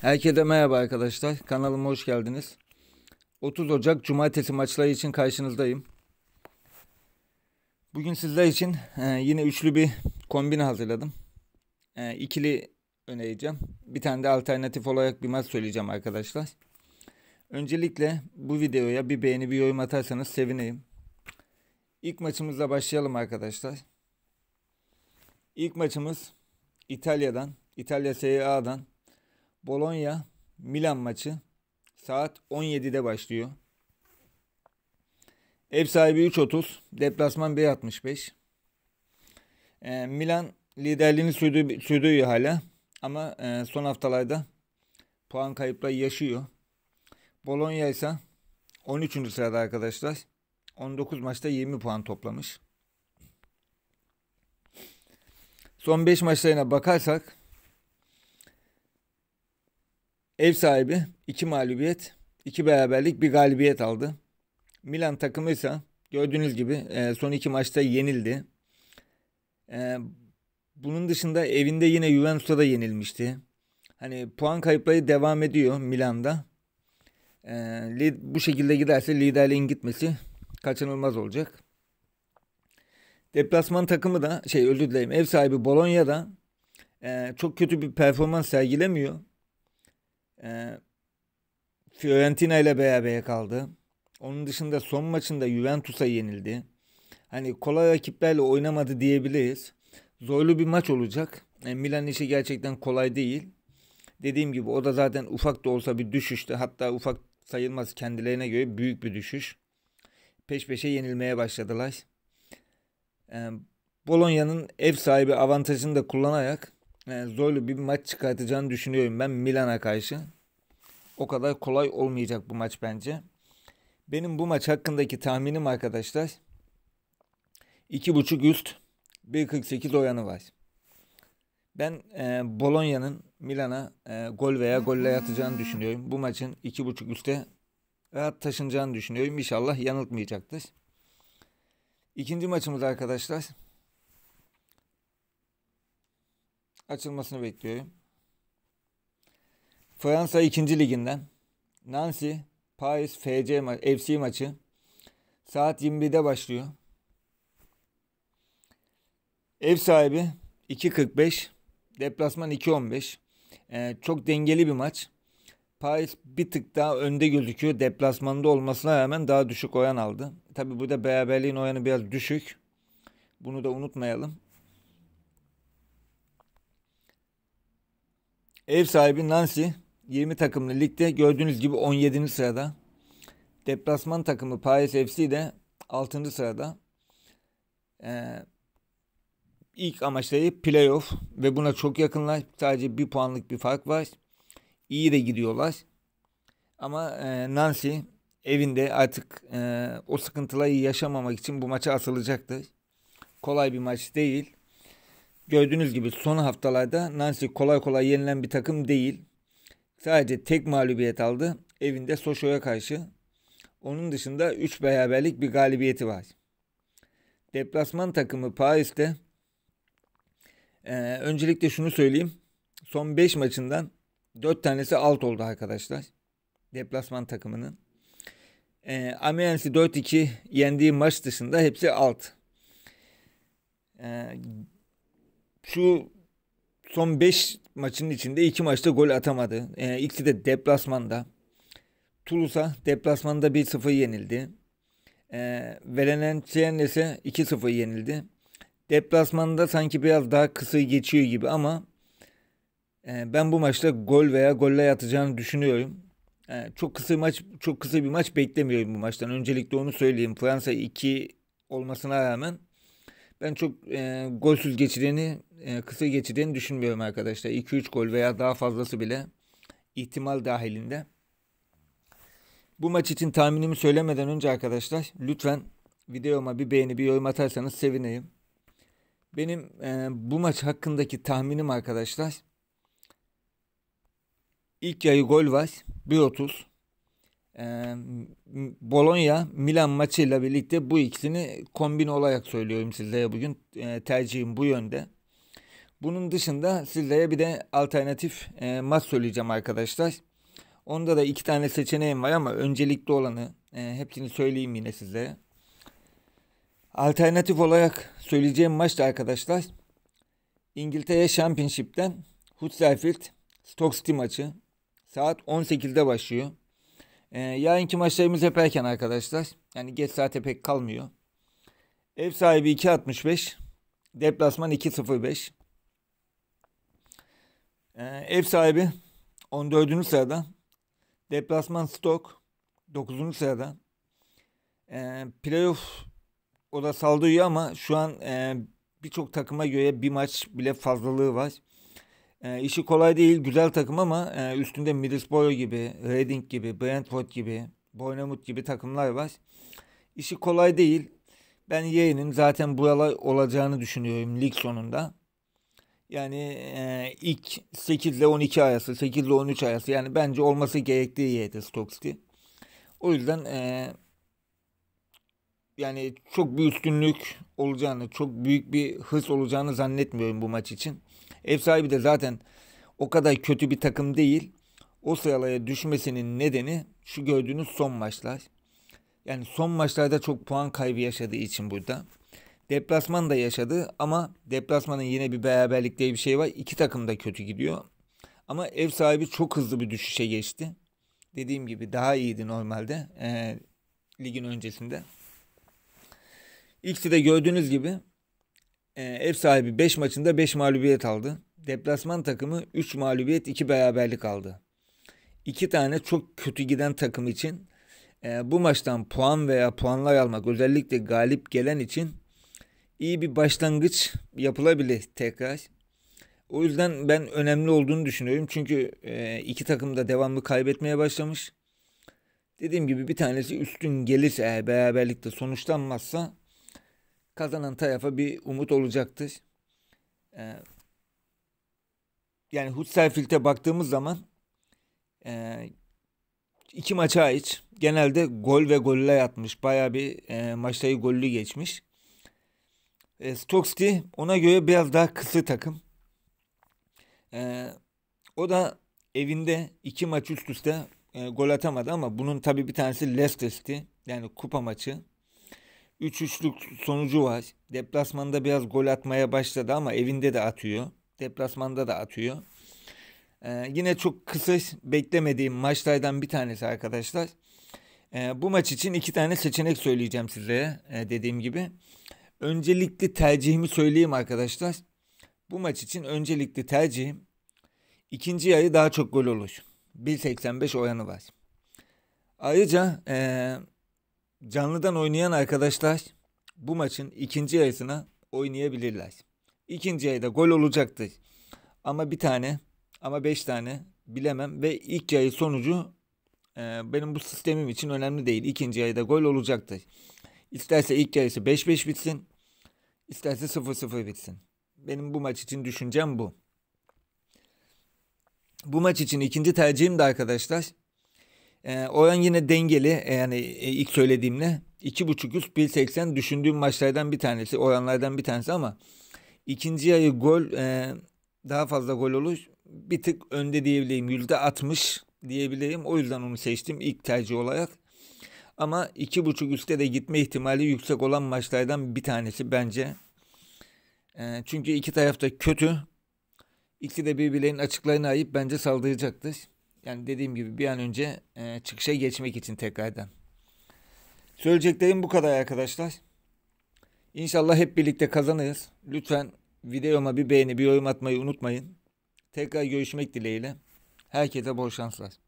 Herkese merhaba arkadaşlar. Kanalıma hoş geldiniz. 30 Ocak Cumartesi maçları için karşınızdayım. Bugün sizler için e, yine üçlü bir kombin hazırladım. İkili e, ikili önereceğim. Bir tane de alternatif olarak bir maç söyleyeceğim arkadaşlar. Öncelikle bu videoya bir beğeni bir yorum atarsanız sevineyim. İlk maçımızla başlayalım arkadaşlar. İlk maçımız İtalya'dan, İtalya Serie A'dan Bologna Milan maçı saat 17'de başlıyor. Ev sahibi 3.30, deplasman 1.65. Ee, Milan liderliğini sürdürüyor hala ama e, son haftalarda puan kayıpları yaşıyor. Bologna ise 13. sırada arkadaşlar. 19 maçta 20 puan toplamış. Son 5 maçlarına bakarsak Ev sahibi iki mağlubiyet, iki beraberlik, bir galibiyet aldı. Milan takımı ise gördüğünüz gibi e, son iki maçta yenildi. E, bunun dışında evinde yine Juventus'a da yenilmişti. Hani puan kayıpları devam ediyor Milan'da. E, bu şekilde giderse liderliğin gitmesi kaçınılmaz olacak. Deplasman takımı da şey özür dilerim ev sahibi Bolonya'da e, çok kötü bir performans sergilemiyor. E, Fiorentina ile beraber kaldı. Onun dışında son maçında Juventus'a yenildi. Hani kolay rakiplerle oynamadı diyebiliriz. Zorlu bir maç olacak. Yani e, Milan işi gerçekten kolay değil. Dediğim gibi o da zaten ufak da olsa bir düşüştü. Hatta ufak sayılmaz kendilerine göre büyük bir düşüş. Peş peşe yenilmeye başladılar. Ee, Bolonya'nın ev sahibi avantajını da kullanarak e, zorlu bir maç çıkartacağını düşünüyorum ben Milan'a karşı. O kadar kolay olmayacak bu maç bence. Benim bu maç hakkındaki tahminim arkadaşlar 2.5 üst 1.48 oranı var. Ben e, Bologna'nın Milan'a e, gol veya golle atacağını düşünüyorum. Bu maçın 2.5 üste rahat taşınacağını düşünüyorum. İnşallah yanıltmayacaktır. İkinci maçımız arkadaşlar açılmasını bekliyorum. Fransa 2. liginden Nancy Paris FC, ma FC maçı saat 21'de başlıyor. Ev sahibi 2.45, deplasman 2.15. Ee, çok dengeli bir maç. Paris bir tık daha önde gözüküyor. Deplasmanda olmasına rağmen daha düşük oyan aldı. Tabi bu da beraberliğin oyanı biraz düşük. Bunu da unutmayalım. Ev sahibi Nancy 20 takımlı ligde gördüğünüz gibi 17. sırada. Deplasman takımı Paris FC de 6. sırada. Ee, ilk amaçları playoff ve buna çok yakınlar. Sadece bir puanlık bir fark var. İyi de gidiyorlar. Ama e, Nancy evinde artık e, o sıkıntıları yaşamamak için bu maça asılacaktır. Kolay bir maç değil. Gördüğünüz gibi son haftalarda Nancy kolay kolay yenilen bir takım değil. Sadece tek mağlubiyet aldı. Evinde Soşo'ya karşı. Onun dışında 3 beraberlik bir galibiyeti var. Deplasman takımı Paris'te ee, öncelikle şunu söyleyeyim. Son 5 maçından 4 tanesi alt oldu arkadaşlar. Deplasman takımının. Ee, Amiens'i 4-2 yendiği maç dışında hepsi alt. Ee, şu son 5 maçın içinde 2 maçta gol atamadı. E, ikisi de deplasmanda. Toulouse deplasmanda 1-0 yenildi. E, ee, Valenciennes ise 2-0 yenildi. Deplasmanda sanki biraz daha kısa geçiyor gibi ama e, ben bu maçta gol veya golle atacağını düşünüyorum. E, çok kısa maç çok kısa bir maç beklemiyorum bu maçtan. Öncelikle onu söyleyeyim. Fransa 2 olmasına rağmen ben çok e, golsüz geçireni, e, kısa geçireni düşünmüyorum arkadaşlar. 2-3 gol veya daha fazlası bile ihtimal dahilinde. Bu maç için tahminimi söylemeden önce arkadaşlar lütfen videoma bir beğeni bir yorum atarsanız sevineyim. Benim e, bu maç hakkındaki tahminim arkadaşlar ilk yayı gol var 1.30 e, Bologna Milan maçıyla birlikte bu ikisini kombin olarak söylüyorum sizlere bugün. E, tercihim bu yönde. Bunun dışında sizlere bir de alternatif e, maç söyleyeceğim arkadaşlar. Onda da iki tane seçeneğim var ama öncelikli olanı e, hepsini söyleyeyim yine sizlere. Alternatif olarak söyleyeceğim maç da arkadaşlar İngiltere Championship'ten Huddersfield Stoke City maçı saat 18'de başlıyor. Ee, yarınki maçlarımız hep erken arkadaşlar. Yani geç saate pek kalmıyor. Ev sahibi 2.65. Deplasman 2.05. Ee, ev sahibi 14. sırada. Deplasman Stok 9. sırada. Ee, playoff o da saldırıyor ama şu an e, birçok takıma göre bir maç bile fazlalığı var. E, işi kolay değil, güzel takım ama e, üstünde Middlesbrough gibi, Reading gibi, Brentford gibi, Bournemouth gibi takımlar var. İşi kolay değil. Ben yeğenim zaten buralar olacağını düşünüyorum lig sonunda. Yani e, ilk 8 ile 12 arası, 8 ile 13 arası yani bence olması gerektiği yerde Stokes'ti. O yüzden e, yani çok bir üstünlük olacağını, çok büyük bir hız olacağını zannetmiyorum bu maç için. Ev sahibi de zaten o kadar kötü bir takım değil. O sıralaya düşmesinin nedeni şu gördüğünüz son maçlar. Yani son maçlarda çok puan kaybı yaşadığı için burada. Deplasman da yaşadı ama deplasmanın yine bir beraberlik diye bir şey var. İki takım da kötü gidiyor. Ama ev sahibi çok hızlı bir düşüşe geçti. Dediğim gibi daha iyiydi normalde e, ligin öncesinde. İkisi de gördüğünüz gibi e, ev sahibi 5 maçında 5 mağlubiyet aldı. Deplasman takımı 3 mağlubiyet 2 beraberlik aldı. İki tane çok kötü giden takım için e, bu maçtan puan veya puanlar almak özellikle galip gelen için iyi bir başlangıç yapılabilir tekrar. O yüzden ben önemli olduğunu düşünüyorum. Çünkü e, iki takım da devamlı kaybetmeye başlamış. Dediğim gibi bir tanesi üstün gelirse eğer beraberlikte sonuçlanmazsa kazanan tarafa bir umut olacaktır. Ee, yani Hutserfield'e baktığımız zaman e, iki maça hariç genelde gol ve golle yatmış, Baya bir e, maçları gollü geçmiş. E, City, ona göre biraz daha kısa takım. E, o da evinde iki maç üst üste e, gol atamadı ama bunun tabi bir tanesi Leicester'ti. Yani kupa maçı. 3-3'lük sonucu var. Deplasmanda biraz gol atmaya başladı ama evinde de atıyor. Deplasmanda da atıyor. Ee, yine çok kısa beklemediğim maçlardan bir tanesi arkadaşlar. Ee, bu maç için iki tane seçenek söyleyeceğim size ee, dediğim gibi. Öncelikli tercihimi söyleyeyim arkadaşlar. Bu maç için öncelikli tercihim ikinci yarı daha çok gol olur. 1.85 oranı var. Ayrıca e, Canlıdan oynayan arkadaşlar bu maçın ikinci yarısına oynayabilirler. İkinci yarıda gol olacaktır. Ama bir tane ama beş tane bilemem ve ilk yayı sonucu e, benim bu sistemim için önemli değil. İkinci yayda gol olacaktır. İsterse ilk yarısı 5-5 bitsin. isterse 0-0 bitsin. Benim bu maç için düşüncem bu. Bu maç için ikinci tercihim de arkadaşlar e, yine dengeli e, yani e, ilk söylediğimle. 2.5 üst 1.80 düşündüğüm maçlardan bir tanesi oranlardan bir tanesi ama ikinci yarı gol e, daha fazla gol olur bir tık önde diyebileyim %60 diyebileyim o yüzden onu seçtim ilk tercih olarak ama 2.5 üstte de gitme ihtimali yüksek olan maçlardan bir tanesi bence çünkü iki taraf da kötü ikisi de birbirlerinin açıklarını ayıp bence saldıracaktır. Yani dediğim gibi bir an önce e, çıkışa geçmek için tekrardan. Söyleyeceklerim bu kadar arkadaşlar. İnşallah hep birlikte kazanırız. Lütfen videoma bir beğeni, bir yorum atmayı unutmayın. Tekrar görüşmek dileğiyle. Herkese bol şanslar.